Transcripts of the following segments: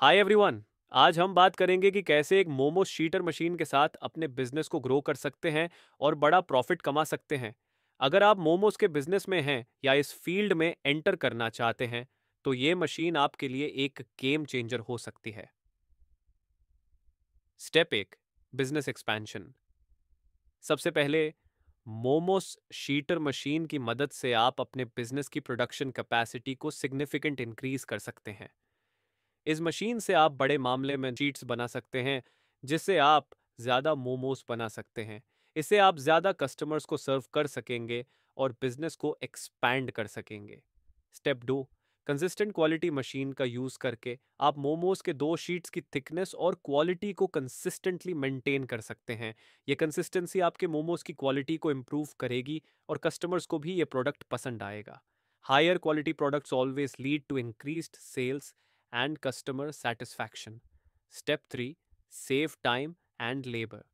Hi everyone आज हम बात करेंगे कि कैसे एक मोमो शीटर मशीन के साथ अपने बिजनेस को ग्रो कर सकते हैं और बड़ा प्रॉफिट कमा सकते हैं अगर आप मोमोज के बिजनेस में हैं या इस फील्ड में एंटर करना चाहते हैं तो ये मशीन आपके लिए एक गेम चेंजर हो सकती है स्टेप एक बिजनेस एक्सपेंशन सबसे पहले मोमोस शीटर मशीन की मदद से आप अपने बिजनेस की प्रोडक्शन कैपेसिटी को सिग्निफिकेंट इंक्रीज कर सकते हैं इस मशीन से आप बड़े मामले में शीट्स बना सकते हैं जिससे आप ज़्यादा मोमोज बना सकते हैं इससे आप ज़्यादा कस्टमर्स को सर्व कर सकेंगे और बिजनेस को एक्सपैंड कर सकेंगे step two consistent quality machine का यूज़ करके आप मोमोज के दो शीट्स की थिकनेस और क्वालिटी को कंसिस्टेंटली मेंटेन कर सकते हैं ये कंसिस्टेंसी आपके मोमोज की क्वालिटी को इम्प्रूव करेगी और कस्टमर्स को भी ये प्रोडक्ट पसंद आएगा higher quality products always lead to increase sales and customer satisfaction. Step 3. Save time and labor.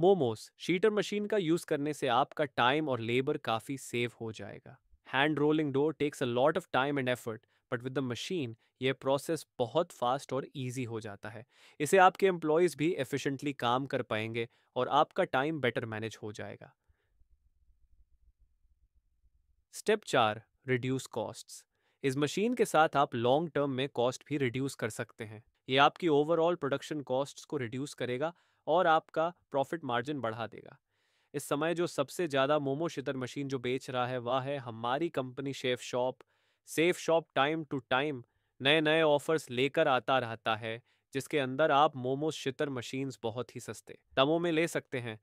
Momos sheeter machine का यूज करने से आपका टाइम और लेबर काफी सेव हो जाएगा hand rolling dough takes a lot of time and effort but with the machine यह process बहुत फास्ट और इजी हो जाता है इसे आपके एम्प्लॉयज़ भी एफिशिएंटली काम कर पाएंगे और आपका टाइम बेटर मैनेज हो जाएगा स्टेप चार रिड्यूस कॉस्ट्स इस मशीन के साथ आप लॉन्ग टर्म में कॉस्ट भी रिड्यूस कर सकते हैं ये आपकी ओवरऑल प्रोडक्शन कॉस्ट को रिड्यूस करेगा और आपका प्रॉफिट मार्जिन बढ़ा देगा इस समय जो सबसे ज़्यादा मोमो शितर मशीन जो बेच रहा है वह है हमारी company chef shop safe shop time to time नए नए ऑफर्स लेकर आता रहता है जिसके अंदर आप मोमो शितर मशीन बहुत ही सस्ते दमों में ले सकते हैं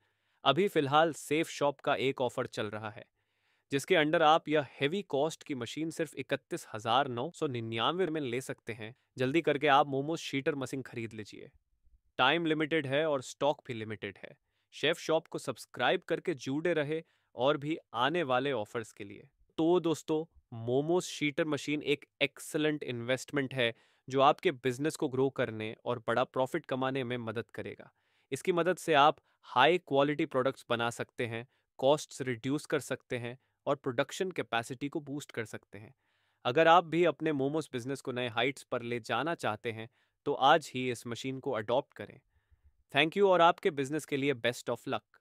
अभी फिलहाल सेफ शॉप का एक ऑफर चल रहा है जिसके अंडर आप यह हेवी कॉस्ट की मशीन सिर्फ इकतीस हजार नौ सौ निन्यानवे में ले सकते हैं जल्दी करके आप मोमोज शीटर मशीन खरीद लीजिए टाइम लिमिटेड है और स्टॉक भी लिमिटेड है शेफ शॉप को सब्सक्राइब करके जुड़े रहे और भी आने वाले ऑफर्स के लिए तो दोस्तों मोमोज शीटर मशीन एक एक्सलेंट इन्वेस्टमेंट है जो आपके बिजनेस को ग्रो करने और बड़ा प्रॉफिट कमाने में मदद करेगा इसकी मदद से आप हाई क्वालिटी प्रोडक्ट्स बना सकते हैं कॉस्ट्स रिड्यूस कर सकते हैं और प्रोडक्शन कैपेसिटी को बूस्ट कर सकते हैं अगर आप भी अपने मोमोस बिजनेस को नए हाइट्स पर ले जाना चाहते हैं तो आज ही इस मशीन को अडॉप्ट करें थैंक यू और आपके बिजनेस के लिए बेस्ट ऑफ लक